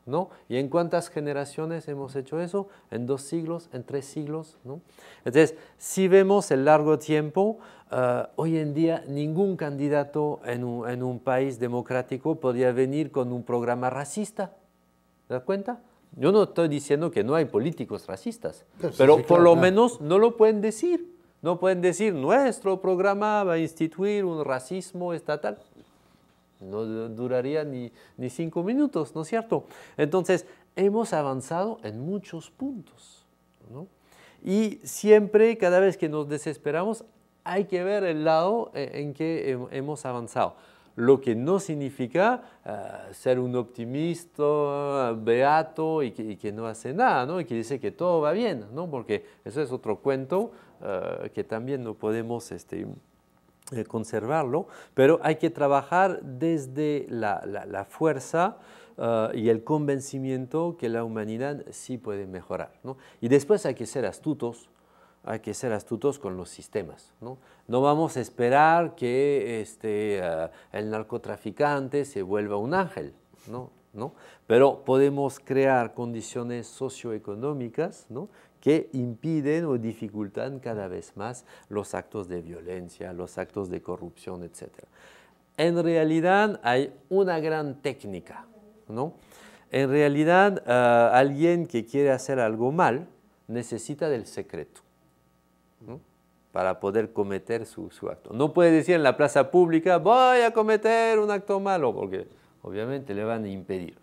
¿no? ¿Y en cuántas generaciones hemos hecho eso? ¿En dos siglos? ¿En tres siglos? ¿no? Entonces, si vemos el largo tiempo, eh, hoy en día ningún candidato en un, país democrático podría venir con un programa racista. ¿Te das cuenta? Yo no estoy diciendo que no hay políticos racistas, pues pero, por lo menos no lo pueden decir. No pueden decir, nuestro programa va a instituir un racismo estatal. No duraría ni, ni cinco minutos, ¿no es cierto? Entonces, hemos avanzado en muchos puntos, ¿no? Y siempre, cada vez que nos desesperamos, hay que ver el lado eh, en que hemos avanzado. Lo que no significa eh, ser un optimista, beato y que, no hace nada, ¿no? Y que dice que todo va bien, ¿no? Porque eso es otro cuento eh, que también no podemos este, eh, conservarlo, pero hay que trabajar desde la, la, fuerza eh, y el convencimiento que la humanidad sí puede mejorar. ¿no? Y después hay que ser astutos, hay que ser astutos con los sistemas. No, no vamos a esperar que este, eh, el narcotraficante se vuelva un ángel, ¿no? ¿no? pero podemos crear condiciones socioeconómicas ¿no? que impiden o dificultan cada vez más los actos de violencia, los actos de corrupción, etc. En realidad hay una gran técnica, En realidad eh, alguien que quiere hacer algo mal necesita del secreto para poder cometer su, acto. No puede decir en la plaza pública, voy a cometer un acto malo, porque obviamente le van a impedir.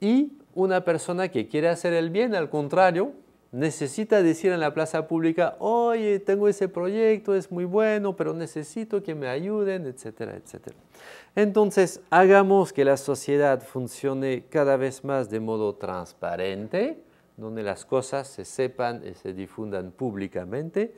Y una persona que quiere hacer el bien, al contrario, necesita decir en la plaza pública, oye, tengo ese proyecto, es muy bueno, pero necesito que me ayuden, etcétera, etcétera. Entonces, hagamos que la sociedad funcione cada vez más de modo transparente, donde las cosas se sepan y se difundan públicamente,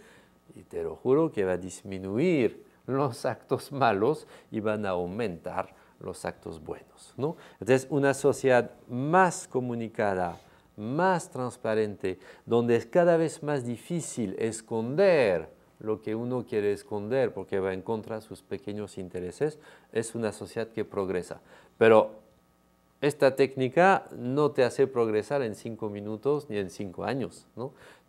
y te lo juro que va a disminuir los actos malos y van a aumentar los actos buenos. ¿no? Entonces, una sociedad más comunicada, más transparente, donde es cada vez más difícil esconder lo que uno quiere esconder porque va en contra de sus pequeños intereses, es una sociedad que progresa. Pero esta técnica no te hace progresar en cinco minutos ni en cinco años,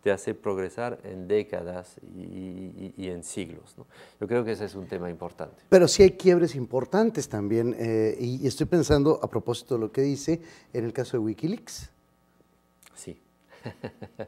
te hace progresar en décadas y, en siglos. Yo creo que ese es un tema importante. Pero sí hay quiebres importantes también, eh, y estoy pensando a propósito de lo que dice en el caso de Wikileaks. Sí.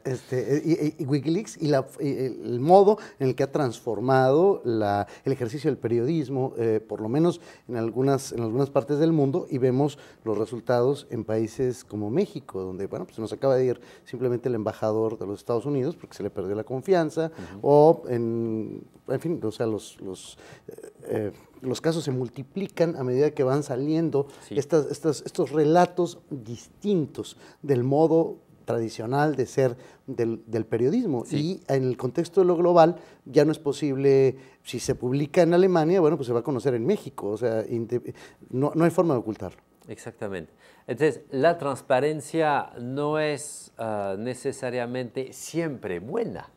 Este, y, Wikileaks y, la, el modo en el que ha transformado la, el ejercicio del periodismo, eh, por lo menos en algunas, en algunas partes del mundo, y vemos los resultados en países como México, donde bueno, pues nos acaba de ir simplemente el embajador de los Estados Unidos porque se le perdió la confianza, o en, fin, o sea, los, los eh, eh, los casos se multiplican a medida que van saliendo estas, estas, estos relatos distintos del modo tradicional de ser del, periodismo. Y en el contexto de lo global ya no es posible, si se publica en Alemania, bueno, pues se va a conocer en México, o sea, no, hay forma de ocultarlo. Exactamente. Entonces, la transparencia no es ah, necesariamente siempre buena,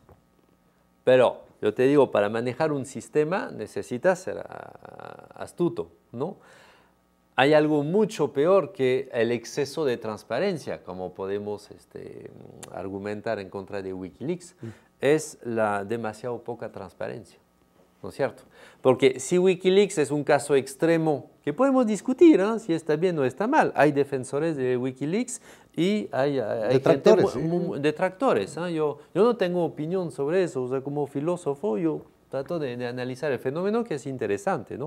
pero yo te digo, para manejar un sistema necesitas ser ah, astuto, ¿no? hay algo mucho peor que el exceso de transparencia, como podemos este, argumentar en contra de Wikileaks, mm. es la demasiado poca transparencia. ¿No es cierto? Porque si Wikileaks es un caso extremo, que podemos discutir ¿ah? si está bien o está mal, hay defensores de Wikileaks y hay, detractores. ¿eh? detractores ¿ah? Yo, no tengo opinión sobre eso, como filósofo yo trato de, analizar el fenómeno que es interesante,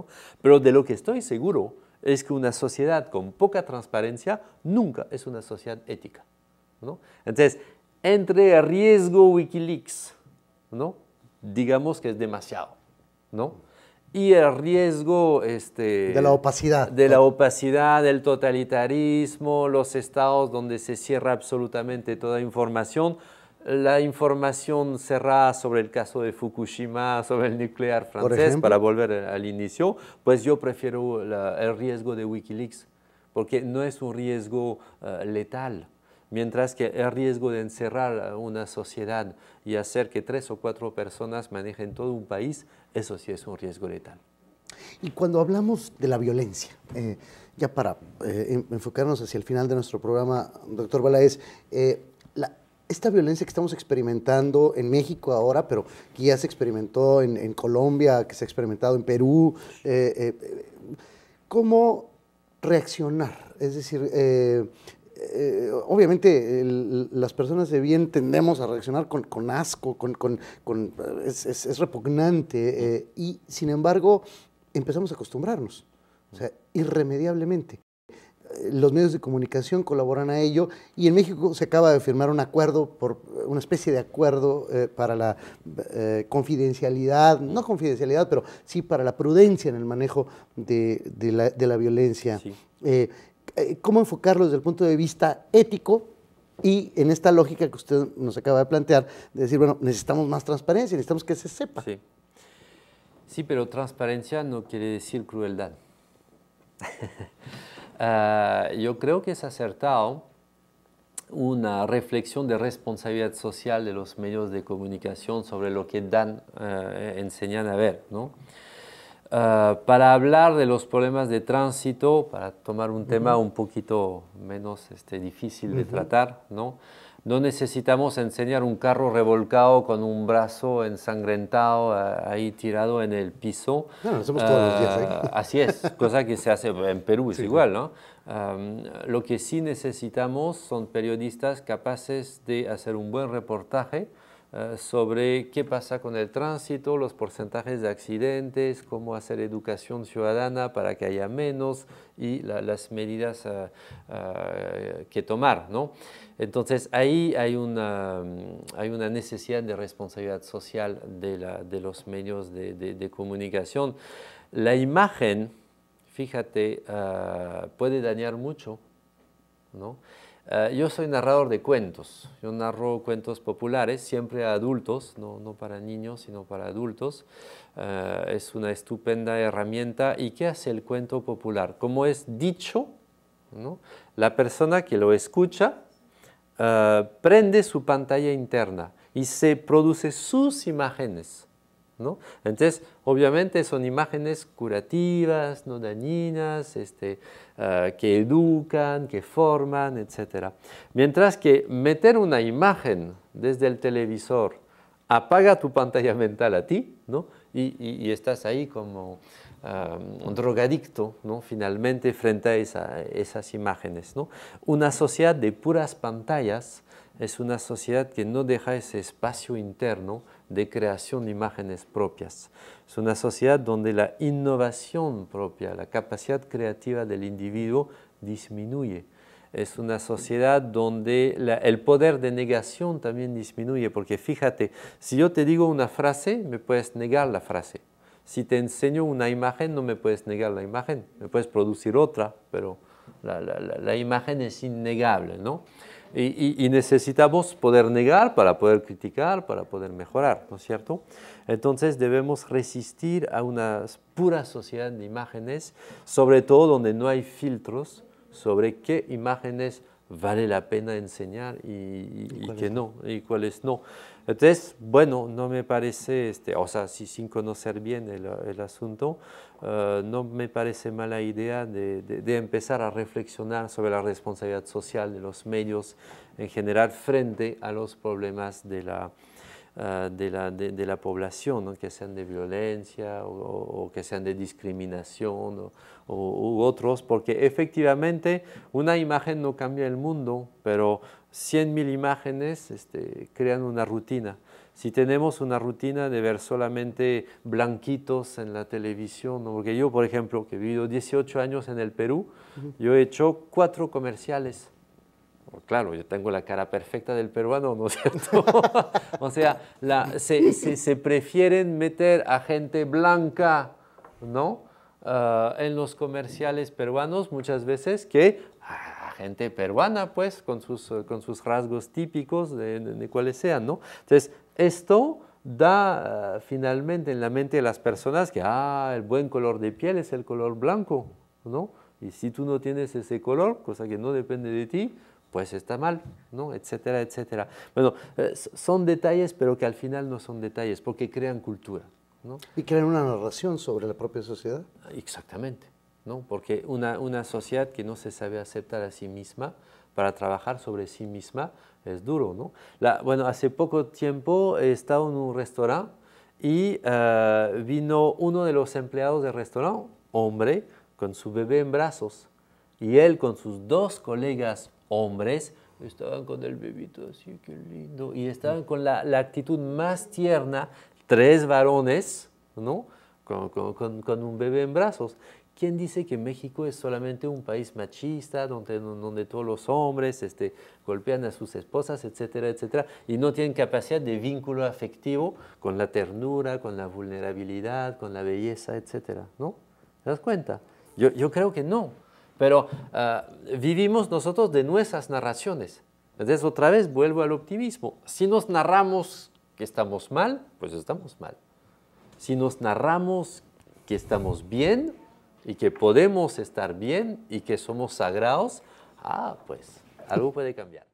Pero de lo que estoy seguro es que una sociedad con poca transparencia nunca es una sociedad ética. Entonces, entre el riesgo Wikileaks, ¿no? digamos que es demasiado, ¿no? y el riesgo este, de la opacidad. De la opacidad, del totalitarismo, los estados donde se cierra absolutamente toda información, la información cerrada sobre el caso de Fukushima, sobre el nuclear francés, para volver al inicio, pues yo prefiero el riesgo de Wikileaks, porque no es un riesgo eh, letal. Mientras que el riesgo de encerrar una sociedad y hacer que tres o cuatro personas manejen todo un país, eso sí es un riesgo letal. Y cuando hablamos de la violencia, eh, ya para eh, enfocarnos hacia el final de nuestro programa, doctor Balaez, la, esta violencia que estamos experimentando en México ahora, pero que ya se experimentó en, Colombia, que se ha experimentado en Perú, eh, eh, ¿cómo reaccionar? Es decir, eh, obviamente las personas de bien tendemos a reaccionar con, asco, con, es, es, repugnante, y sin embargo empezamos a acostumbrarnos, o sea, irremediablemente los medios de comunicación colaboran a ello y en México se acaba de firmar un acuerdo, por, una especie de acuerdo eh, para la eh, confidencialidad, no confidencialidad, pero sí para la prudencia en el manejo de, la, violencia. Eh, ¿Cómo enfocarlo desde el punto de vista ético? Y en esta lógica que usted nos acaba de plantear, de decir, bueno, necesitamos más transparencia, necesitamos que se sepa. Sí, sí pero transparencia no quiere decir crueldad. (laughs) Ah, yo creo que es acertado una reflexión de responsabilidad social de los medios de comunicación sobre lo que dan, eh, enseñan a ver, ¿no? Ah, para hablar de los problemas de tránsito, para tomar un tema un poquito menos este, difícil de tratar, ¿no? No necesitamos enseñar un carro revolcado con un brazo ensangrentado ah, ahí tirado en el piso. No, lo hacemos todos los días. ¿eh? Ah, así es, cosa que se hace en Perú, es igual, ¿no? lo que sí necesitamos son periodistas capaces de hacer un buen reportaje eh, sobre qué pasa con el tránsito, los porcentajes de accidentes, cómo hacer educación ciudadana para que haya menos y las medidas eh, eh, que tomar. ¿no? Entonces ahí hay una, necesidad de responsabilidad social de, los medios de, comunicación. La imagen, fíjate, puede dañar mucho, ¿no? Eh, yo soy narrador de cuentos. Yo narro cuentos populares, siempre a adultos, no, para niños, sino para adultos. Eh, es una estupenda herramienta. ¿Y qué hace el cuento popular? Como es dicho, la persona que lo escucha eh, prende su pantalla interna y se produce sus imágenes entonces, obviamente son imágenes curativas, no dañinas, este, ah, que educan, que forman, etc. Mientras que meter una imagen desde el televisor apaga tu pantalla mental a ti, y, estás ahí como... Ah, un drogadicto, finalmente, frente a esas imágenes. Una sociedad de puras pantallas es una sociedad que no deja ese espacio interno de creación de imágenes propias. Es una sociedad donde la innovación propia, la capacidad creativa del individuo disminuye. Es una sociedad donde el poder de negación también disminuye, porque fíjate, si yo te digo una frase, me puedes negar la frase. Si te enseño una imagen, no me puedes negar la imagen, me puedes producir otra, pero la, la imagen es innegable, ¿no? Y, necesitamos poder negar para poder criticar, para poder mejorar, ¿no es cierto? Entonces debemos resistir a una pura sociedad de imágenes, sobre todo donde no hay filtros sobre qué imágenes vale la pena enseñar y, qué no, y cuáles no. Entonces, bueno, no me parece, este, o sea, sin conocer bien el, asunto, eh, no me parece mala idea de, empezar a reflexionar sobre la responsabilidad social de los medios en general frente a los problemas de la eh, de, la, de, la, población, que sean de violencia o, que sean de discriminación o, u otros, porque efectivamente una imagen no cambia el mundo, pero 100.000 imágenes este, crean una rutina. Si tenemos una rutina de ver solamente blanquitos en la televisión, porque yo, por ejemplo, que he vivido 18 años en el Perú, yo he hecho cuatro comerciales Claro, yo tengo la cara perfecta del peruano, ¿no es cierto? (laughs) o sea, se, prefieren meter a gente blanca, ¿no? Ah, en los comerciales peruanos muchas veces que a gente peruana, pues, con sus, con sus rasgos típicos de, de, cuales sean, ¿no? Entonces, esto da ah, finalmente en la mente de las personas que, ah, el buen color de piel es el color blanco, ¿no? Y si tú no tienes ese color, cosa que no depende de ti, pues está mal, ¿no? etcétera, etcétera. Bueno, eh, son detalles, pero que al final no son detalles, porque crean cultura. ¿no? Y crean una narración sobre la propia sociedad. Exactamente, ¿no? porque una, sociedad que no se sabe aceptar a sí misma, para trabajar sobre sí misma, es duro. ¿no? bueno, hace poco tiempo he estado en un restaurante y eh, vino uno de los empleados del restaurante, hombre, con su bebé en brazos, y él con sus dos colegas hombres, estaban con el bebito así, qué lindo, y estaban con la, la actitud más tierna, tres varones, ¿no? Con, con, con, un bebé en brazos. ¿Quién dice que México es solamente un país machista, donde, donde todos los hombres este, golpean a sus esposas, etcétera, etcétera, y no tienen capacidad de vínculo afectivo con la ternura, con la vulnerabilidad, con la belleza, etcétera? ¿No? ¿Te das cuenta? Yo, yo creo que no. Pero ah, vivimos nosotros de nuestras narraciones. Entonces otra vez vuelvo al optimismo. Si nos narramos que estamos mal, pues estamos mal. Si nos narramos que estamos bien y que podemos estar bien y que somos sagrados, ah, pues algo puede cambiar.